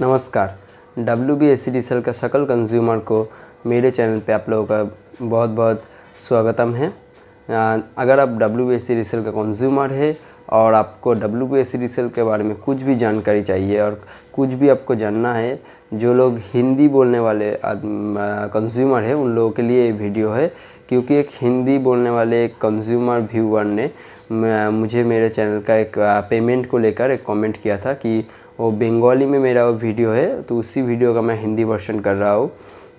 नमस्कार W B S C D CL का शकल कंज्यूमर को मेरे चैनल पे आप लोगों का बहुत बहुत स्वागतम है अगर आप W B S C D CL का कंज्यूमर है और आपको W B S C D CL के बारे में कुछ भी जानकारी चाहिए और कुछ भी आपको जानना है जो लोग हिंदी बोलने वाले कंज्यूमर है उन लोगों के लिए ये वीडियो है क्योंकि एक हिंदी बोलने वाले एक कंज्यूमर व्यूअर ने मुझे मेरे चैनल का एक पेमेंट को लेकर एक कमेंट किया था कि वो बंगाली में मेरा वो वीडियो है तो उसी वीडियो का मैं हिंदी वर्षन कर रहा हूँ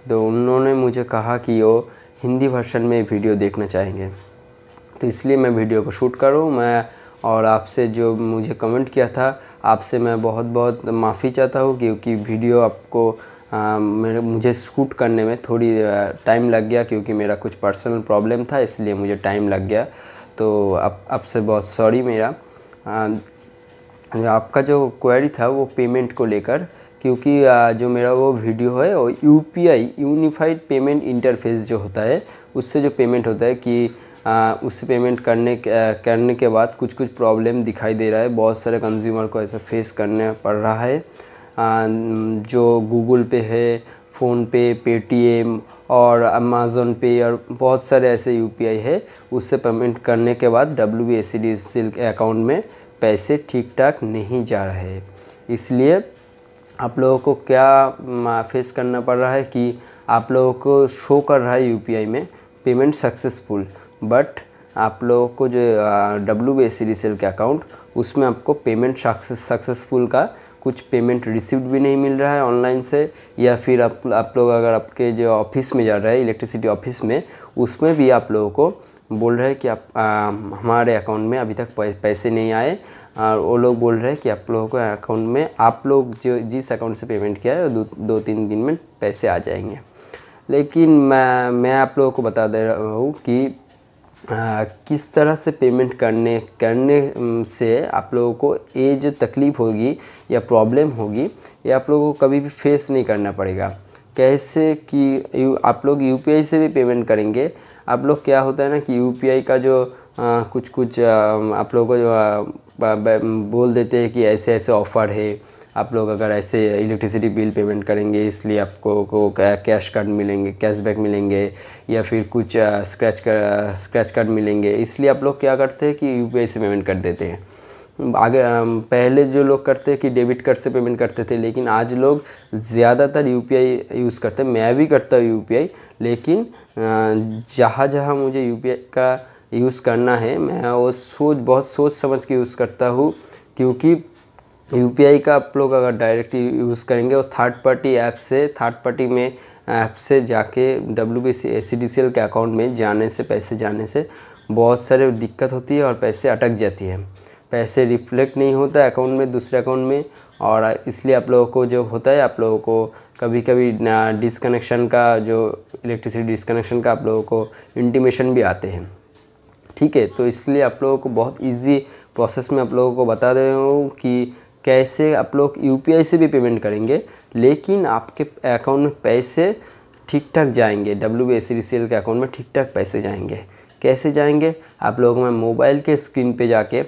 तो उन्होंने मुझे कहा कि वो हिंदी वर्षन में वीडियो देखना चाहेंगे तो इसलिए मैं वीडियो को शूट करूँ मैं और आपसे जो मुझे कमेंट किया था आपसे मैं बहुत बहुत माफ़ी चाहता हूँ क्योंकि वीडियो आपको आ, मेरे मुझे शूट करने में थोड़ी टाइम लग गया क्योंकि मेरा कुछ पर्सनल प्रॉब्लम था इसलिए मुझे टाइम लग गया तो आप आपसे बहुत सॉरी मेरा आ, आपका जो क्वेरी था वो पेमेंट को लेकर क्योंकि जो मेरा वो वीडियो है और यू यूनिफाइड पेमेंट इंटरफेस जो होता है उससे जो पेमेंट होता है कि उससे पेमेंट करने करने के बाद कुछ कुछ प्रॉब्लम दिखाई दे रहा है बहुत सारे कंज्यूमर को ऐसा फेस करने पड़ रहा है जो गूगल पे है फ़ोन पे पेटीएम और अमेज़ोन पे और बहुत सारे ऐसे यूपीआई है उससे पेमेंट करने के बाद W B S C D account में पैसे ठीक ठाक नहीं जा रहे इसलिए आप लोगों को क्या फेस करना पड़ रहा है कि आप लोगों को शो कर रहा है यूपीआई में पेमेंट सक्सेसफुल बट आप लोगों को जो डब्ल्यू बी एस रिसेल के अकाउंट उसमें आपको पेमेंट सक्सेसफुल का कुछ पेमेंट रिसिप्ट भी नहीं मिल रहा है ऑनलाइन से या फिर आप आप लोग अगर आपके जो ऑफिस में जा रहे हैं इलेक्ट्रिसिटी ऑफिस में उसमें भी आप लोगों को बोल रहे हैं कि आप आ, हमारे अकाउंट में अभी तक पैसे नहीं आए और वो लोग बोल रहे हैं कि आप लोगों के अकाउंट में आप लोग जो जिस अकाउंट से पेमेंट किया है दो दो तीन दिन में पैसे आ जाएंगे लेकिन मैं मैं आप लोगों को बता दे रहा हूँ कि आ, किस तरह से पेमेंट करने करने से आप लोगों को ये जो तकलीफ़ होगी या प्रॉब्लम होगी ये आप लोगों को कभी भी फेस नहीं करना पड़ेगा कैसे कि आप लोग यूपीआई से भी पेमेंट करेंगे आप लोग क्या होता है ना कि यू का जो आ, कुछ कुछ आ, आप लोगों को जो आ, ब, ब, बोल देते हैं कि ऐसे ऐसे ऑफ़र है आप लोग अगर ऐसे इलेक्ट्रिसिटी बिल पेमेंट करेंगे इसलिए आपको को कैश कार्ड मिलेंगे कैशबैक मिलेंगे या फिर कुछ स्क्रैच कर स्क्रैच कार्ड मिलेंगे इसलिए आप लोग क्या करते हैं कि यू से पेमेंट कर देते हैं आगे पहले जो लोग करते हैं कि डेबिट कार्ड से पेमेंट करते थे लेकिन आज लोग ज़्यादातर यू यूज़ करते हैं मैं भी करता हूँ यू लेकिन जहाँ जहाँ मुझे यू का यूज़ करना है मैं वो सोच बहुत सोच समझ के यूज़ करता हूँ क्योंकि यू का आप लोग अगर डायरेक्ट यूज़ करेंगे और थर्ड पार्टी ऐप से थर्ड पार्टी में ऐप से जाके डब्ल्यू बी सी एस के अकाउंट में जाने से पैसे जाने से बहुत सारे दिक्कत होती है और पैसे अटक जाती है पैसे रिफ्लेक्ट नहीं होता अकाउंट में दूसरे अकाउंट में और इसलिए आप लोगों को जो होता है आप लोगों को कभी कभी डिसकनेक्शन का जो इलेक्ट्रिसिटी डिस्कनेक्शन का आप लोगों को इंटीमेशन भी आते हैं ठीक है तो इसलिए आप लोगों को बहुत ईजी प्रोसेस में आप लोगों को बता दे रहा हूँ कि कैसे आप लोग यू से भी पेमेंट करेंगे लेकिन आपके अकाउंट में पैसे ठीक ठाक जाएंगे डब्ल्यू बी e के अकाउंट में ठीक ठाक पैसे जाएंगे कैसे जाएंगे आप लोगों को मोबाइल के स्क्रीन पे जाके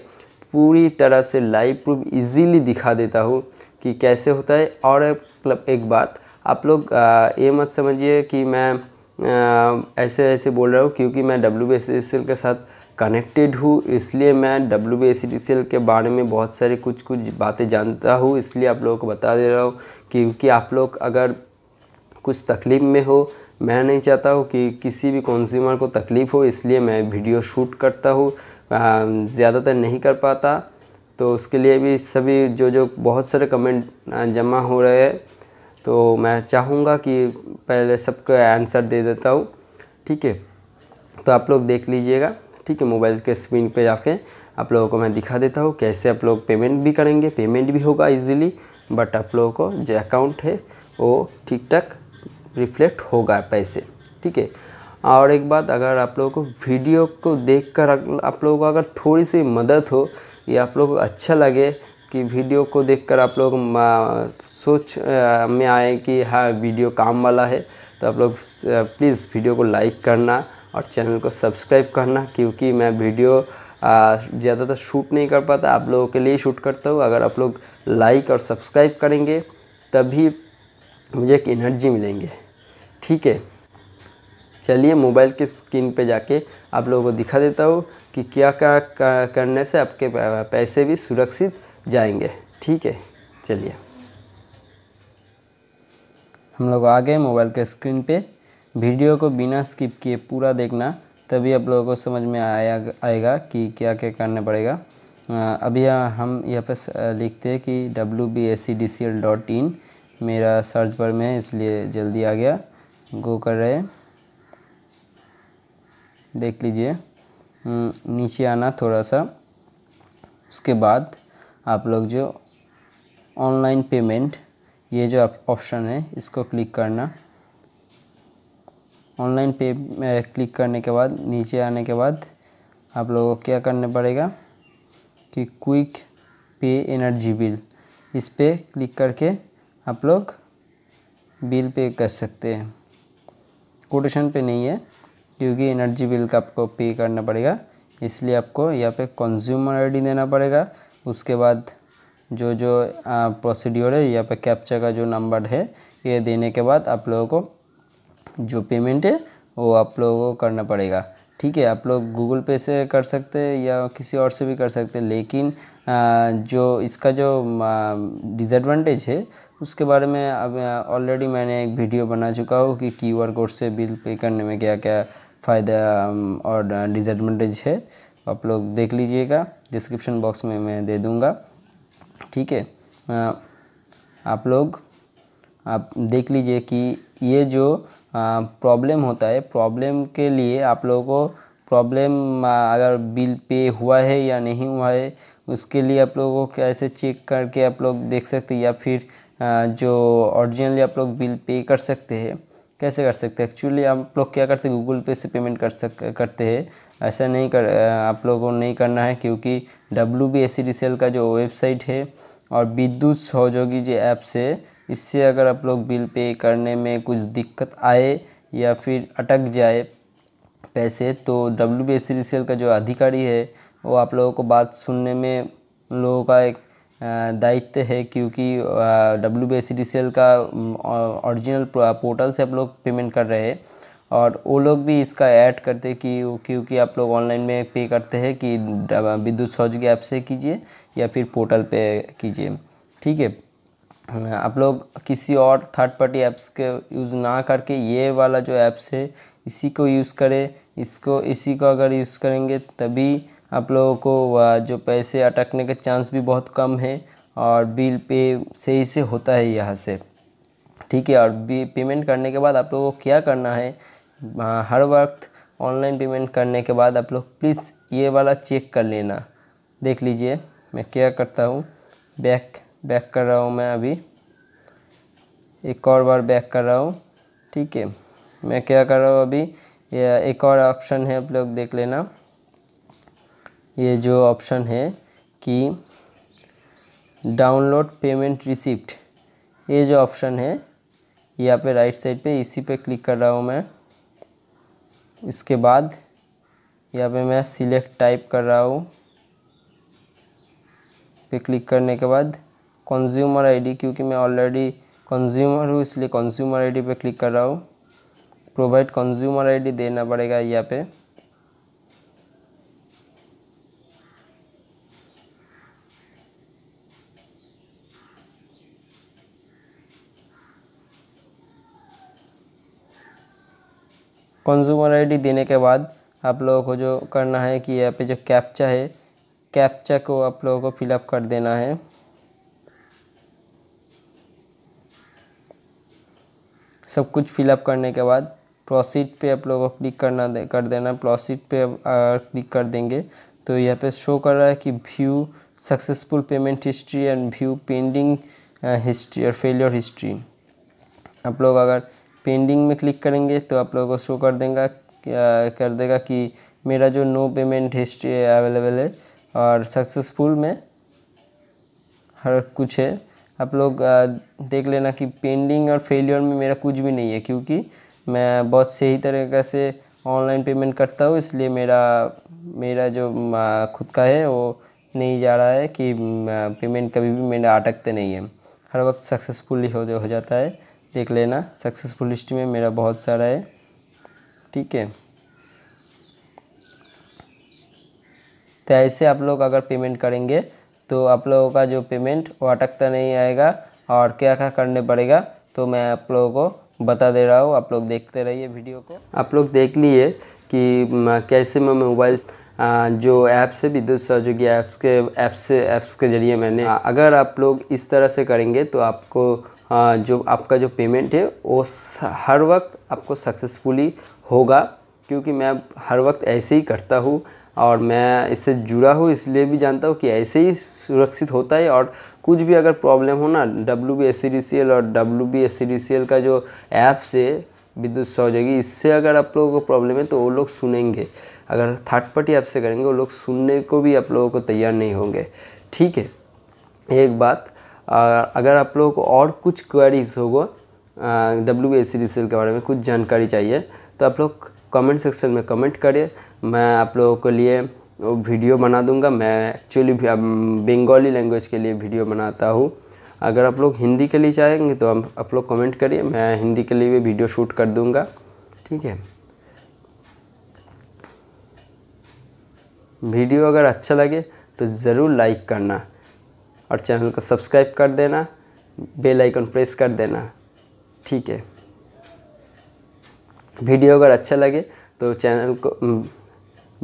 पूरी तरह से लाइव प्रूफ इजीली दिखा देता हूँ कि कैसे होता है और मतलब एक बात आप लोग ये मत समझिए कि मैं आ, ऐसे ऐसे बोल रहा हूँ क्योंकि मैं डब्ल्यू बी के साथ कनेक्टेड हूँ इसलिए मैं डब्ल्यू बी के बारे में बहुत सारी कुछ कुछ बातें जानता हूँ इसलिए आप लोगों को बता दे रहा हूँ क्योंकि आप लोग अगर कुछ तकलीफ़ में हो मैं नहीं चाहता हूँ कि किसी भी कंज्यूमर को तकलीफ़ हो इसलिए मैं वीडियो शूट करता हूँ ज़्यादातर नहीं कर पाता तो उसके लिए भी सभी जो जो बहुत सारे कमेंट जमा हो रहे हैं तो मैं चाहूँगा कि पहले सबको आंसर दे देता हूँ ठीक है तो आप लोग देख लीजिएगा ठीक है मोबाइल के स्क्रीन पे जाके आप लोगों को मैं दिखा देता हूँ कैसे आप लोग पेमेंट भी करेंगे पेमेंट भी होगा इजीली बट आप लोगों को जो अकाउंट है वो ठीक ठाक रिफ्लेक्ट होगा पैसे ठीक है और एक बात अगर आप लोगों को वीडियो को देख कर आप लोगों को अगर थोड़ी सी मदद हो या आप लोगों को अच्छा लगे कि वीडियो को देखकर आप लोग सोच में आए कि हाँ वीडियो काम वाला है तो आप लोग प्लीज़ वीडियो को लाइक करना और चैनल को सब्सक्राइब करना क्योंकि मैं वीडियो ज़्यादातर शूट नहीं कर पाता आप लोगों के लिए शूट करता हूँ अगर आप लोग लाइक और सब्सक्राइब करेंगे तभी मुझे एक एनर्जी मिलेंगे ठीक है चलिए मोबाइल के स्क्रीन पे जाके आप लोगों को दिखा देता हूँ कि क्या क्या करने से आपके पैसे भी सुरक्षित जाएंगे ठीक है चलिए हम लोग आ गए मोबाइल के स्क्रीन पे वीडियो को बिना स्किप किए पूरा देखना तभी आप लोगों को समझ में आया आएगा कि क्या क्या करना पड़ेगा अभी हम यहाँ पर लिखते हैं कि W B S C D C L dot in मेरा सर्च पर में है इसलिए जल्दी आ गया गो कर रहे हैं देख लीजिए नीचे आना थोड़ा सा उसके बाद आप लोग जो ऑनलाइन पेमेंट ये जो ऑप्शन है इसको क्लिक करना ऑनलाइन पे क्लिक करने के बाद नीचे आने के बाद आप लोगों को क्या करना पड़ेगा कि क्विक पे एनर्जी बिल इस पर क्लिक करके आप लोग बिल पे कर सकते हैं कोटेशन पे नहीं है क्योंकि एनर्जी बिल का आपको पे करना पड़ेगा इसलिए आपको यहाँ पे कंज्यूमर आईडी देना पड़ेगा उसके बाद जो जो प्रोसीड्योर है यहाँ पे कैप्चर का जो नंबर है ये देने के बाद आप लोगों को जो पेमेंट है वो आप लोगों को करना पड़ेगा ठीक है आप लोग गूगल पे से कर सकते हैं या किसी और से भी कर सकते हैं लेकिन जो इसका जो डिसएडवांटेज है उसके बारे में अब ऑलरेडी मैंने एक वीडियो बना चुका हूँ कि आर कोड से बिल पे करने में क्या क्या फ़ायदा और डिसएडवांटेज है आप लोग देख लीजिएगा डिस्क्रिप्शन बॉक्स में मैं दे दूँगा ठीक है आप लोग आप देख लीजिए कि ये जो प्रॉब्लम होता है प्रॉब्लम के लिए आप लोगों को प्रॉब्लम अगर बिल पे हुआ है या नहीं हुआ है उसके लिए आप लोगों को कैसे चेक करके आप लोग देख सकते हैं या फिर जो ऑरिजिनली आप लोग बिल पे कर सकते हैं कैसे कर सकते हैं एक्चुअली आप लोग क्या करते हैं गूगल पे से पेमेंट कर सक करते हैं ऐसा नहीं कर आप लोगों को नहीं करना है क्योंकि डब्ल्यू बी एल का जो वेबसाइट है और विद्युत सहयोगी जो ऐप्स है इससे अगर आप लोग बिल पे करने में कुछ दिक्कत आए या फिर अटक जाए पैसे तो डब्ल्यू बी का जो अधिकारी है वो आप लोगों को बात सुनने में उन लोगों का एक दायित्व है क्योंकि डब्ल्यू बी का ओरिजिनल पोर्टल से आप लोग पेमेंट कर रहे हैं और वो लोग भी इसका ऐड करते कि क्योंकि आप लोग ऑनलाइन में पे करते हैं कि विद्युत सौजगी ऐप से कीजिए या फिर पोर्टल पे कीजिए ठीक है आप लोग किसी और थर्ड पार्टी ऐप्स के यूज़ ना करके ये वाला जो ऐप्स है इसी को यूज़ करें इसको इसी को अगर यूज़ करेंगे तभी आप लोगों को जो पैसे अटकने के चांस भी बहुत कम है और बिल पे सही से होता है यहाँ से ठीक है और पेमेंट करने के बाद आप लोगों को क्या करना है हर वक्त ऑनलाइन पेमेंट करने के बाद आप लोग प्लीज़ ये वाला चेक कर लेना देख लीजिए मैं क्या करता हूँ बैक बैक कर रहा हूँ मैं अभी एक और बार बैक कर रहा हूँ ठीक है मैं क्या कर रहा हूँ अभी ये एक और ऑप्शन है आप लोग देख लेना ये जो ऑप्शन है कि डाउनलोड पेमेंट रिसिप्ट ये जो ऑप्शन है यहाँ पे राइट साइड पे इसी पे क्लिक कर रहा हूँ मैं इसके बाद यहाँ पे मैं सिलेक्ट टाइप कर रहा हूँ पे क्लिक करने के बाद कंज्यूमर आईडी क्योंकि मैं ऑलरेडी कंज्यूमर हूँ इसलिए कंज्यूमर आईडी पे क्लिक कर रहा हूँ प्रोवाइड कंज्यूमर आईडी देना पड़ेगा यहाँ पे कंज्यूमर आईडी देने के बाद आप लोगों को जो करना है कि यहाँ पे जो कैप्चा है कैप्चा को आप लोगों को फिलअप कर देना है सब कुछ फिलअप करने के बाद प्रोसीड पे आप लोगों को क्लिक करना दे, कर देना प्रोसीड पे क्लिक कर देंगे तो यहाँ पे शो कर रहा है कि view successful payment history and view pending history और फेलियर हिस्ट्री आप लोग अगर पेंडिंग में क्लिक करेंगे तो आप लोगों को शो कर देगा कर देगा कि मेरा जो नो पेमेंट हिस्ट्री अवेलेबल है और सक्सेसफुल में हर कुछ है आप लोग देख लेना कि पेंडिंग और फेलियर में मेरा कुछ भी नहीं है क्योंकि मैं बहुत सही तरीक़े से ऑनलाइन पेमेंट करता हूँ इसलिए मेरा मेरा जो खुद का है वो नहीं जा रहा है कि पेमेंट कभी भी मेरा अटकते नहीं है हर वक्त सक्सेसफुल हो, हो जाता है देख लेना सक्सेसफुल लिस्ट में मेरा बहुत सारा है ठीक है तो ऐसे आप लोग अगर पेमेंट करेंगे तो आप लोगों का जो पेमेंट वो अटकता नहीं आएगा और क्या क्या करने पड़ेगा तो मैं आप लोगों को बता दे रहा हूँ आप लोग देखते रहिए वीडियो को आप लोग देख लिए कि कैसे मैं मोबाइल जो ऐप्स है विद्युत सहयोगी ऐप्स के ऐप्स ऐप्स के जरिए मैंने अगर आप लोग इस तरह से करेंगे तो आपको हाँ, जो आपका जो पेमेंट है वो हर वक्त आपको सक्सेसफुली होगा क्योंकि मैं हर वक्त ऐसे ही करता हूँ और मैं इससे जुड़ा हूँ इसलिए भी जानता हूँ कि ऐसे ही सुरक्षित होता है और कुछ भी अगर प्रॉब्लम हो ना डब्ल्यू बी एस और डब्ल्यू बी एस का जो ऐप्स है विद्युत सौजगी इससे अगर आप लोगों को प्रॉब्लम है तो वो लोग सुनेंगे अगर थर्ड पार्टी ऐप से करेंगे वो लोग सुनने को भी आप लोगों को तैयार नहीं होंगे ठीक है एक बात अगर आप लोगों को और कुछ क्वेरीज होगा डब्ल्यू बी के बारे में कुछ जानकारी चाहिए तो आप लोग कमेंट सेक्शन में कमेंट करिए मैं आप लोगों के लिए वीडियो बना दूंगा मैं एक्चुअली बंगाली लैंग्वेज के लिए वीडियो बनाता हूँ अगर आप लोग हिंदी के लिए चाहेंगे तो आप, आप लोग कमेंट करिए मैं हिंदी के लिए भी वीडियो शूट कर दूंगा ठीक है वीडियो अगर अच्छा लगे तो ज़रूर लाइक करना और चैनल को सब्सक्राइब कर देना बेल आइकन प्रेस कर देना ठीक है वीडियो अगर अच्छा लगे तो चैनल को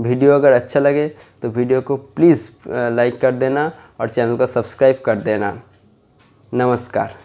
वीडियो अगर अच्छा लगे तो वीडियो को प्लीज़ लाइक कर देना और चैनल को सब्सक्राइब कर देना नमस्कार